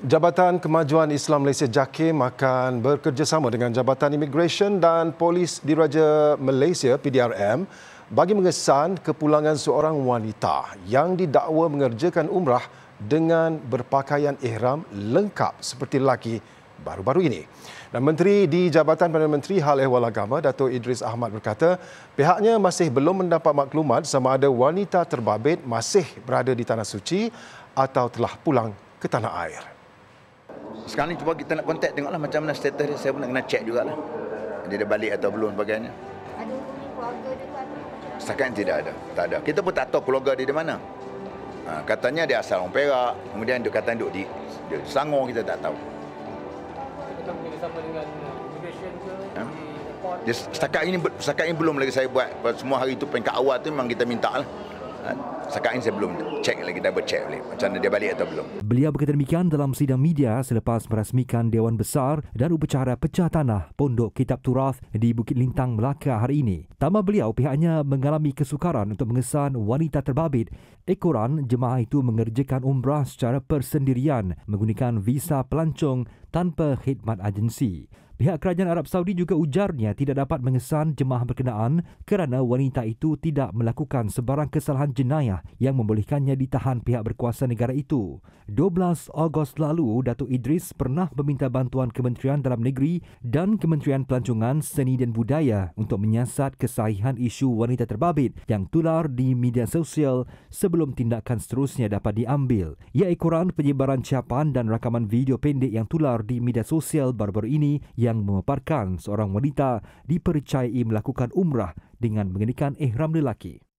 Jabatan Kemajuan Islam Malaysia JAKIM akan bekerjasama dengan Jabatan Immigration dan Polis Diraja Malaysia PDRM bagi mengesan kepulangan seorang wanita yang didakwa mengerjakan umrah dengan berpakaian ihram lengkap seperti lelaki baru-baru ini. Dan Menteri di Jabatan Perdana Menteri Hal Ehwal Agama, Dato' Idris Ahmad berkata, pihaknya masih belum mendapat maklumat sama ada wanita terbabit masih berada di Tanah Suci atau telah pulang ke tanah air. Sekarang ni cuba kita nak kontak tengoklah macam mana status dia. Saya pun nak kena check jugalah. Dia dah balik atau belum sebagainya. Ada keluarga dia ke? Kan? Setakat tidak ada. Tak ada. Kita pun tak tahu keluarga dia di mana. Ha, katanya dia asal orang Perak. Kemudian dia kata duduk di, di Sangor kita tak tahu. Kita Ha? setakat ini setakat ini belum lagi saya buat. Semua hari tu peringkat awal tu memang kita minta lah. Sekarang saya belum cek lagi, double check balik macam mana dia balik atau belum. Beliau berkata demikian dalam sidang media selepas merasmikan Dewan Besar dan Upacara Pecah Tanah Pondok Kitab Turaf di Bukit Lintang, Melaka hari ini. Tambah beliau, pihaknya mengalami kesukaran untuk mengesan wanita terbabit. Ekoran, jemaah itu mengerjakan umrah secara persendirian menggunakan visa pelancong tanpa khidmat agensi. Pihak kerajaan Arab Saudi juga ujarnya tidak dapat mengesan jemaah berkenaan kerana wanita itu tidak melakukan sebarang kesalahan jenayah yang membolehkannya ditahan pihak berkuasa negara itu. 12 Ogos lalu, Datuk Idris pernah meminta bantuan Kementerian Dalam Negeri dan Kementerian Pelancongan Seni dan Budaya untuk menyiasat kesahihan isu wanita terbabit yang tular di media sosial sebelum tindakan seterusnya dapat diambil. Ia ekoran penyebaran capan dan rakaman video pendek yang tular beredar di media sosial baru-baru ini yang memaparkan seorang wanita dipercayai melakukan umrah dengan mengenakan ihram lelaki.